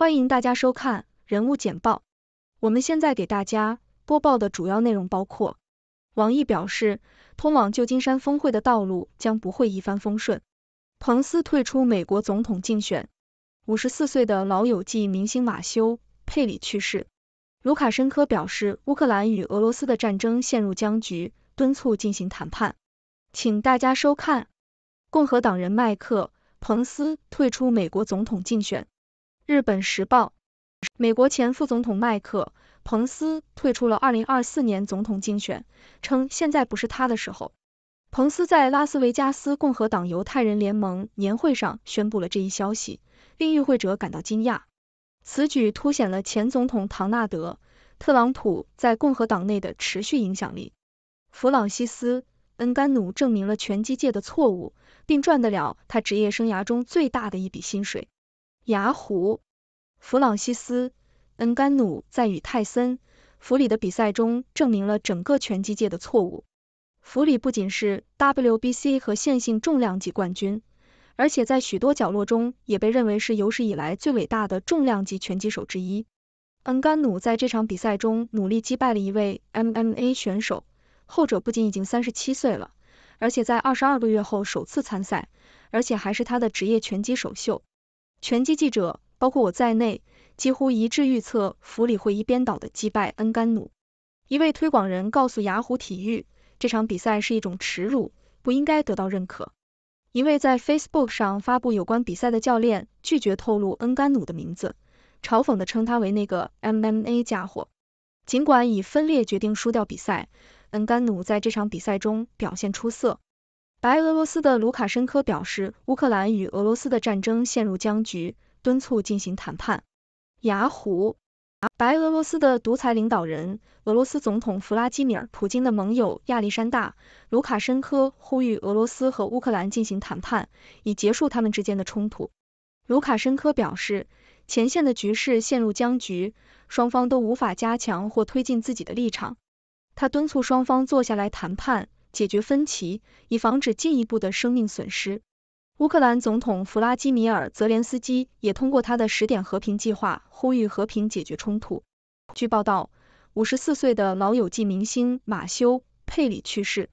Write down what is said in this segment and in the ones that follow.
欢迎大家收看人物简报。我们现在给大家播报的主要内容包括：王毅表示，通往旧金山峰会的道路将不会一帆风顺；彭斯退出美国总统竞选；五十四岁的老友记明星马修·佩里去世；卢卡申科表示，乌克兰与俄罗斯的战争陷入僵局，敦促进行谈判。请大家收看。共和党人麦克·彭斯退出美国总统竞选。日本时报，美国前副总统迈克·彭斯退出了2024年总统竞选，称现在不是他的时候。彭斯在拉斯维加斯共和党犹太人联盟年会上宣布了这一消息，令与会者感到惊讶。此举凸显了前总统唐纳德·特朗普在共和党内的持续影响力。弗朗西斯·恩甘努证明了拳击界的错误，并赚得了他职业生涯中最大的一笔薪水。雅虎，弗朗西斯·恩甘努在与泰森·弗里的比赛中证明了整个拳击界的错误。弗里不仅是 WBC 和线性重量级冠军，而且在许多角落中也被认为是有史以来最伟大的重量级拳击手之一。恩甘努在这场比赛中努力击败了一位 MMA 选手，后者不仅已经三十七岁了，而且在二十二个月后首次参赛，而且还是他的职业拳击首秀。拳击记者，包括我在内，几乎一致预测弗里会一边倒的击败恩甘努。一位推广人告诉雅虎体育，这场比赛是一种耻辱，不应该得到认可。一位在 Facebook 上发布有关比赛的教练拒绝透露恩甘努的名字，嘲讽地称他为那个 MMA 家伙。尽管以分裂决定输掉比赛，恩甘努在这场比赛中表现出色。白俄罗斯的卢卡申科表示，乌克兰与俄罗斯的战争陷入僵局，敦促进行谈判。雅虎，白俄罗斯的独裁领导人、俄罗斯总统弗拉基米尔·普京的盟友亚历山大·卢卡申科呼吁俄罗斯和乌克兰进行谈判，以结束他们之间的冲突。卢卡申科表示，前线的局势陷入僵局，双方都无法加强或推进自己的立场。他敦促双方坐下来谈判。解决分歧，以防止进一步的生命损失。乌克兰总统弗拉基米尔泽连斯基也通过他的十点和平计划呼吁和平解决冲突。据报道，五十四岁的老友记明星马修·佩里去世。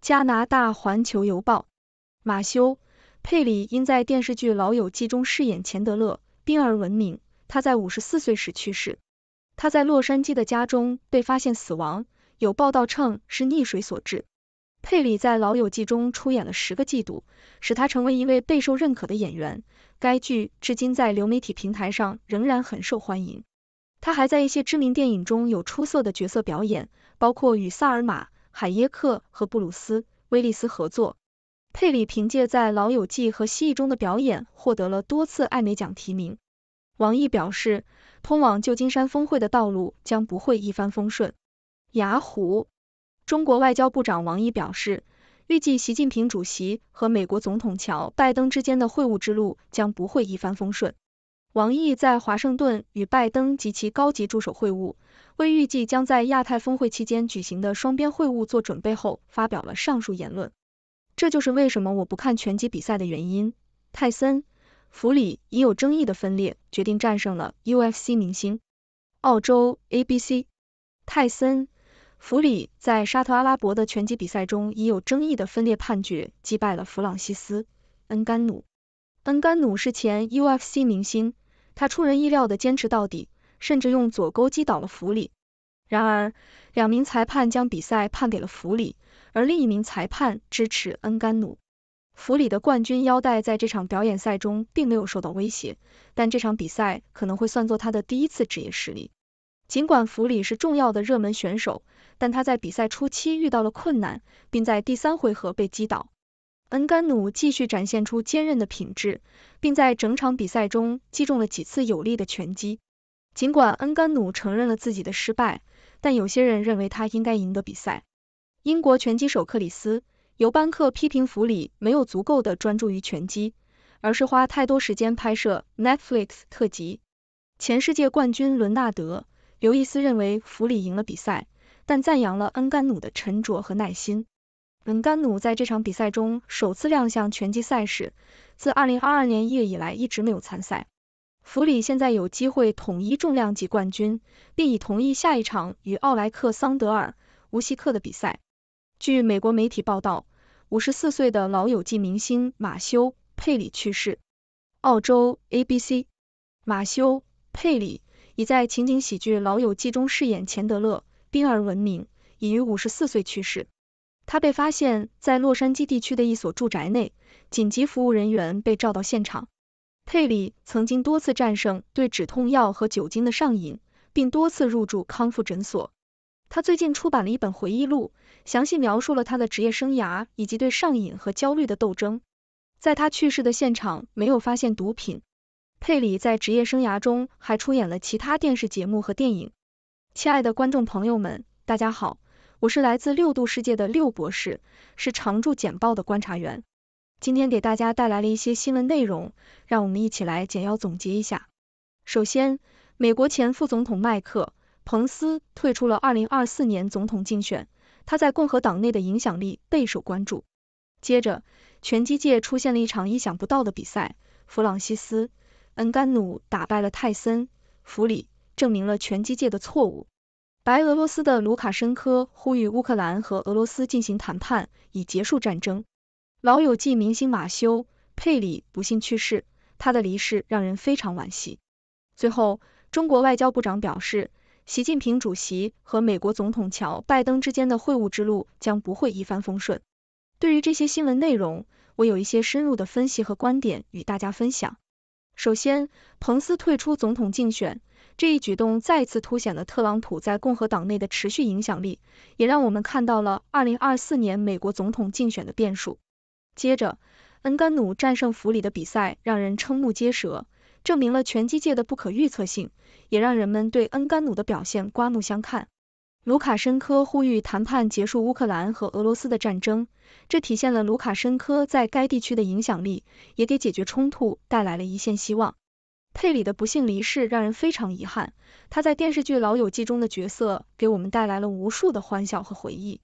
加拿大环球邮报，马修·佩里因在电视剧《老友记》中饰演钱德勒·宾而闻名。他在五十四岁时去世，他在洛杉矶的家中被发现死亡，有报道称是溺水所致。佩里在《老友记》中出演了十个季度，使他成为一位备受认可的演员。该剧至今在流媒体平台上仍然很受欢迎。他还在一些知名电影中有出色的角色表演，包括与萨尔玛·海耶克和布鲁斯·威利斯合作。佩里凭借在《老友记》和《蜥蜴》中的表演获得了多次艾美奖提名。王毅表示，通往旧金山峰会的道路将不会一帆风顺。雅虎。中国外交部长王毅表示，预计习近平主席和美国总统乔拜登之间的会晤之路将不会一帆风顺。王毅在华盛顿与拜登及其高级助手会晤，为预计将在亚太峰会期间举行的双边会晤做准备后，发表了上述言论。这就是为什么我不看拳击比赛的原因。泰森·弗里已有争议的分裂决定战胜了 UFC 明星。澳洲 ABC，泰森。弗里在沙特阿拉伯的拳击比赛中，以有争议的分裂判决击败了弗朗西斯·恩甘努。恩甘努是前 UFC 明星，他出人意料地坚持到底，甚至用左勾击倒了弗里。然而，两名裁判将比赛判给了弗里，而另一名裁判支持恩甘努。弗里的冠军腰带在这场表演赛中并没有受到威胁，但这场比赛可能会算作他的第一次职业失利。尽管弗里是重要的热门选手。但他在比赛初期遇到了困难，并在第三回合被击倒。恩甘努继续展现出坚韧的品质，并在整场比赛中击中了几次有力的拳击。尽管恩甘努承认了自己的失败，但有些人认为他应该赢得比赛。英国拳击手克里斯·尤班克批评弗里没有足够的专注于拳击，而是花太多时间拍摄 Netflix 特辑。前世界冠军伦纳德·刘易斯认为弗里赢了比赛。但赞扬了恩甘努的沉着和耐心。恩甘努在这场比赛中首次亮相拳击赛事，自2022年1月以来一直没有参赛。弗里现在有机会统一重量级冠军，并已同意下一场与奥莱克桑德尔·吴西克的比赛。据美国媒体报道，54岁的老友记明星马修·佩里去世。澳洲 ABC。马修·佩里已在情景喜剧《老友记》中饰演钱德勒。而闻名，已于五十四岁去世。他被发现在洛杉矶地区的一所住宅内，紧急服务人员被召到现场。佩里曾经多次战胜对止痛药和酒精的上瘾，并多次入住康复诊所。他最近出版了一本回忆录，详细描述了他的职业生涯以及对上瘾和焦虑的斗争。在他去世的现场没有发现毒品。佩里在职业生涯中还出演了其他电视节目和电影。亲爱的观众朋友们，大家好，我是来自六度世界的六博士，是常驻简报的观察员。今天给大家带来了一些新闻内容，让我们一起来简要总结一下。首先，美国前副总统麦克·彭斯退出了二零二四年总统竞选，他在共和党内的影响力备受关注。接着，拳击界出现了一场意想不到的比赛，弗朗西斯·恩甘努打败了泰森·弗里。证明了拳击界的错误。白俄罗斯的卢卡申科呼吁乌克兰和俄罗斯进行谈判，以结束战争。老友记明星马修佩里不幸去世，他的离世让人非常惋惜。最后，中国外交部长表示，习近平主席和美国总统乔拜登之间的会晤之路将不会一帆风顺。对于这些新闻内容，我有一些深入的分析和观点与大家分享。首先，彭斯退出总统竞选。这一举动再次凸显了特朗普在共和党内的持续影响力，也让我们看到了二零二四年美国总统竞选的变数。接着，恩甘努战胜弗里的比赛让人瞠目结舌，证明了拳击界的不可预测性，也让人们对恩甘努的表现刮目相看。卢卡申科呼吁谈判结束乌克兰和俄罗斯的战争，这体现了卢卡申科在该地区的影响力，也给解决冲突带来了一线希望。佩里的不幸离世让人非常遗憾，他在电视剧《老友记》中的角色给我们带来了无数的欢笑和回忆。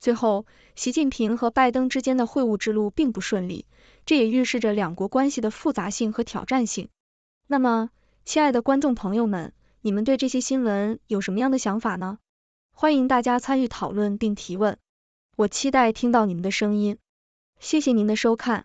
最后，习近平和拜登之间的会晤之路并不顺利，这也预示着两国关系的复杂性和挑战性。那么，亲爱的观众朋友们，你们对这些新闻有什么样的想法呢？欢迎大家参与讨论并提问，我期待听到你们的声音。谢谢您的收看。